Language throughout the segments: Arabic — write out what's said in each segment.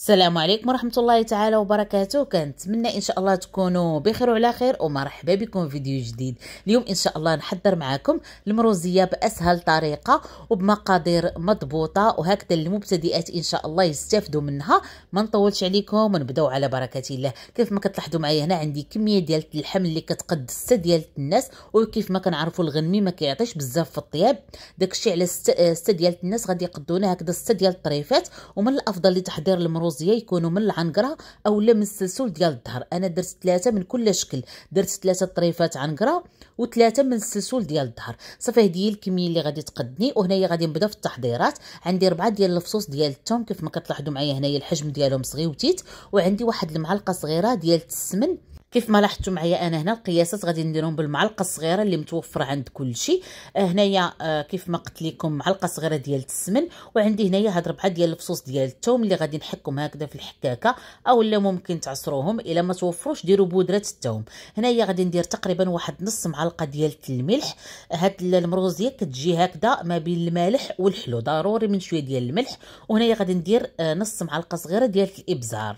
السلام عليكم ورحمة الله تعالى وبركاته كنتمنى إن شاء الله تكونوا بخير وعلى خير ومرحبا بكم في فيديو جديد اليوم إن شاء الله نحضر معكم المروزية بأسهل طريقة وبمقادير مضبوطة وهكذا المبتدئات إن شاء الله يستافدوا منها ما نطولش عليكم ونبداو على بركة الله كيف ما كتلاحظوا معايا هنا عندي كمية ديال اللحم اللي كتقد ستة ديال الناس وكيف ما كنعرفوا الغنمي ما كيعطيش بزاف في الطياب داكشي على ستة ديال الناس غادي يقدونا هكذا ستة ديال الطريفات ومن الأفضل لتحضير المروزية الروزيه يكونوا من العنقره او من السلسول ديال الظهر انا درت ثلاثه من كل شكل درت ثلاثه طريفات عنقره وثلاثه من السلسول ديال الظهر صافي هذه هي الكميه اللي غادي تقدني وهنايا غادي نبدا في التحضيرات عندي ربعه ديال الفصوص ديال الثوم كيف ما كتلاحظوا معايا هنايا الحجم ديالهم صغيوتيت وعندي واحد المعلقه صغيره ديال السمن كيف ما لاحظتوا معايا انا هنا القياسات غادي نديرهم بالمعلقه الصغيره اللي متوفره عند كلشي آه، هنايا آه، كيف ما قلت لكم معلقه صغيره ديال السمن وعندي هنايا هاد ربعه ديال الفصوص ديال الثوم اللي غادي نحكهم هكذا في الحكاكه اولا ممكن تعصروهم الا ما توفروش ديروا بودره الثوم هنايا غادي ندير تقريبا واحد نص معلقه ديال الملح هاد المروزيه كتجي هكذا ما بين المالح والحلو ضروري من شويه ديال الملح وهنايا غادي ندير آه، نص معلقه صغيره ديال الابزار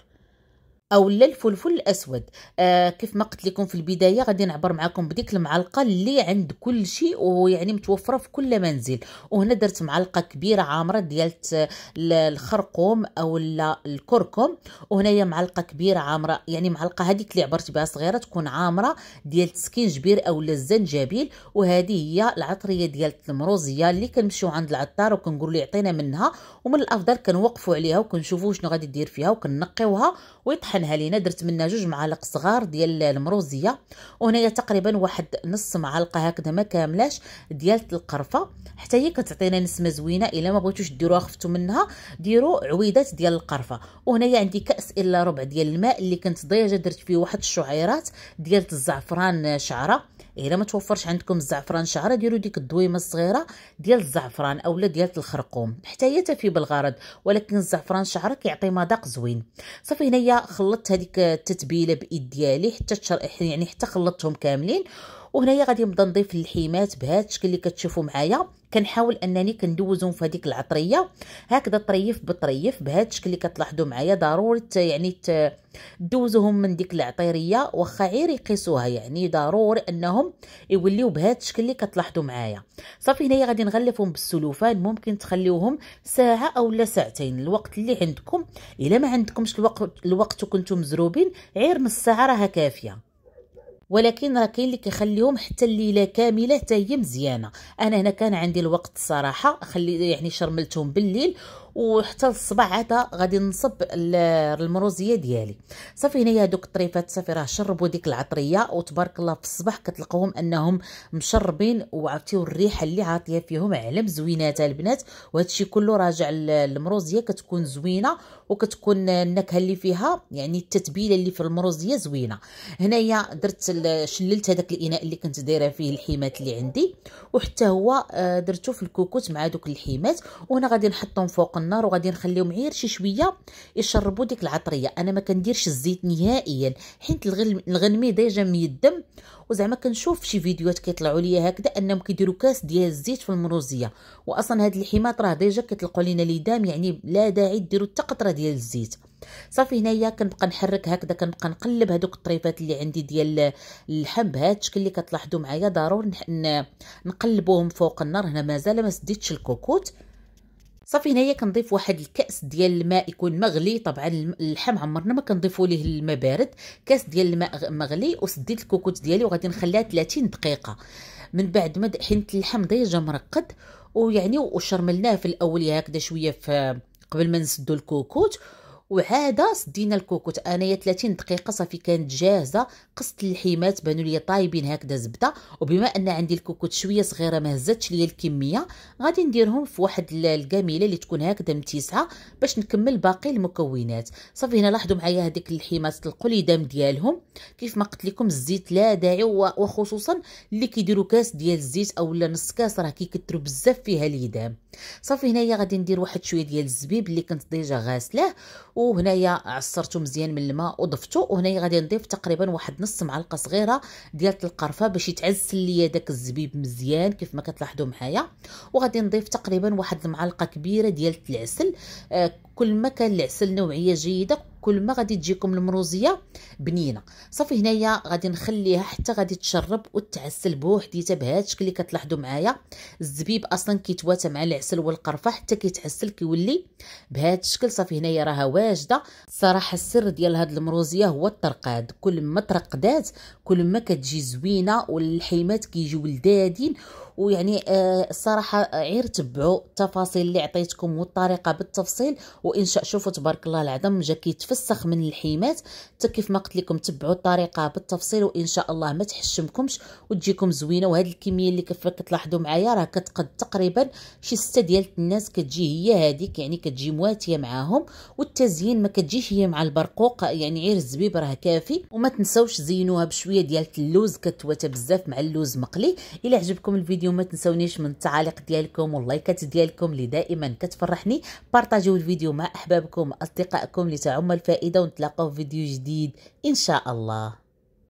او الفلفل الاسود آه كيف ما قلت لكم في البدايه غادي نعبر معكم بديك المعلقه اللي عند كل شيء ويعني متوفره في كل منزل وهنا درت معلقه كبيره عامره ديال آه، الخرقوم او الكركم وهنايا معلقه كبيره عامره يعني معلقه هذيك اللي عبرت بها صغيره تكون عامره ديال السكينجبير او الزنجبيل وهذه هي العطريه ديال المروزيه اللي كنمشيو عند العطار وكنقول له يعطينا منها ومن الافضل كنوقفوا عليها وكنشوفوا شنو غادي دير فيها وكنقيوها ويطحن كان هالينا درت منها جوج معالق صغار ديال المروزيه وهنايا تقريبا واحد نص معلقه هكذا ما كاملاش ديال القرفه حتى هي كتعطينا نسمه زوينه الا ما بغيتوش ديروها خفتوا منها ديروا عويدات ديال القرفه وهنايا عندي كاس الا ربع ديال الماء اللي كنت ضيجه درت فيه واحد الشعيرات ديال الزعفران شعره الا ما توفرش عندكم الزعفران شعره ديروا ديك الدويمه الصغيره ديال الزعفران اولا ديال الخرقوم حتى هي تفي بالغرض ولكن الزعفران شعره كيعطي مذاق زوين صافي هنايا خلطت هذيك التتبيله بايد ديالي حتى يعني حتى خلطتهم كاملين وهنايا غادي نبدا نضيف اللحيمات بهذا الشكل اللي كتشوفوا معايا كنحاول انني كندوزهم في هذيك العطريه هكذا طريف بطريف بهذا الشكل اللي كتلاحظوا معايا ضروري يعني تدوزهم من ديك العطيريه واخا غير يقيسوها يعني ضروري انهم يوليو بهذا الشكل اللي كتلاحظوا معايا صافي هنايا غادي نغلفهم بالسلوفان ممكن تخليوهم ساعه اولا ساعتين الوقت اللي عندكم الا ما عندكمش الوقت الوقت وكنتم مزروبين غير نص ساعه راها كافيه ولكن راه كاين اللي كيخليهم حتى الليله كامله حتى هي مزيانه انا هنا كان عندي الوقت الصراحه خلي يعني شرملتهم بالليل وحتى الصباح هذا غادي نصب المروزيه ديالي صافي هنايا دوك الطريفات صافي راه شربوا ديك العطريه وتبارك الله في الصباح كتلقاهم انهم مشربين وعرفتيو الريحه اللي عاطيه فيهم علم زوينات البنات وهادشي كله راجع للمروزيه كتكون زوينه وكتكون النكهه اللي فيها يعني التتبيله اللي في المروزيه زوينه هنايا درت شللت هذاك الاناء اللي كنت دايره فيه الحيمات اللي عندي وحتى هو آه، درتو في الكوكوت مع دوك الحيمات وهنا غادي نحطهم فوق النار وغادي نخليهم غير شي شويه يشربوا ديك العطريه انا ما كنديرش الزيت نهائيا حيت الغنمي ديجا ميدم وزعما كنشوف شي فيديوهات كيطلعوا ليا هكذا انهم كيديروا كاس ديال الزيت في المروزيه واصلا هاد الحماط راه ديجا كيطلقوا لينا ليدام يعني لا داعي ديروا حتى قطره ديال الزيت صافي هنايا كنبقى نحرك هكذا كنبقى نقلب هذوك الطريفات اللي عندي ديال الحب هاد الشكل اللي كتلاحظوا معايا ضروري نقلبوهم فوق النار هنا مازال ما سديتش الكوكوت صافي هنايا كنضيف واحد الكاس ديال الماء يكون مغلي طبعا اللحم عمرنا ما كنضيفوا ليه الماء بارد كاس ديال الماء مغلي وسديت الكوكوت ديالي وغادي نخليها 30 دقيقه من بعد ما حنت اللحم ديجا مرقد ويعني وشرملناه في الاول هكذا شويه في قبل ما نسدو الكوكوت وعاده سدينا الكوكوت انايا 30 دقيقه صافي كانت جاهزه قصت اللحيمات بانوا لي طايبين هكذا زبده وبما ان عندي الكوكوت شويه صغيره ما هزتش ليا الكميه غادي نديرهم في واحد الكاميله اللي تكون هكذا متسعه باش نكمل باقي المكونات صافي هنا لاحظوا معايا هذيك اللحيمات طلقوا لي دم ديالهم كيف ما قلت لكم الزيت لا داعي وخصوصا اللي كيديروا كاس ديال الزيت اولا نص كاس راه كيكثروا بزاف فيها اليدام صافي هنايا غادي ندير واحد شويه ديال الزبيب اللي كنت ديجا غاسله وهنايا عصرته مزيان من الماء وضفته وهنايا غادي نضيف تقريبا واحد نص معلقه صغيره ديال القرفه باش يتعسل ليا داك الزبيب مزيان كيف ما كتلاحظوا معايا وغادي نضيف تقريبا واحد المعلقه كبيره ديال العسل آه كل ما كان العسل نوعيه جيده كل ما غادي تجيكم المروزيه بنينه صافي هنايا غادي نخليها حتى غادي تشرب وتعسل بوحديتها بهذا الشكل اللي كتلاحظوا معايا الزبيب اصلا كيتواتى مع العسل والقرفه حتى كيتعسل كيولي بهذا الشكل صافي هنايا راها واجده صراحه السر ديال هاد المروزيه هو الترقاد كل ما ترقدات كل ما كتجي زوينه والحيمات كيجيو لذادين ويعني الصراحه آه، غير تبعوا التفاصيل اللي عطيتكم والطريقه بالتفصيل وان شاء شوفوا تبارك الله العظم جا كيتفسخ من الحيمات حتى كيف ما قلت لكم تبعوا الطريقه بالتفصيل وان شاء الله ما تحشمكمش وتجيكم زوينه وهاد الكميه اللي كيف كتلاحظوا معايا راه كتقد تقريبا شي سته ديال الناس كتجي هي هذيك يعني كتجي مواتيه معاهم والتزيين ما كتجيش هي مع البرقوق يعني غير الزبيب راه كافي وما تنساوش زينوها بشويه ديال اللوز كتواتى بزاف مع اللوز مقلي الا عجبكم الفيديو الفيديو ما تنسونيش من التعاليق ديالكم واللايكات ديالكم اللي دائما كتفرحني بارطاجيو الفيديو مع احبابكم اصدقائكم لتعم الفائده ونتلاقاو في فيديو جديد ان شاء الله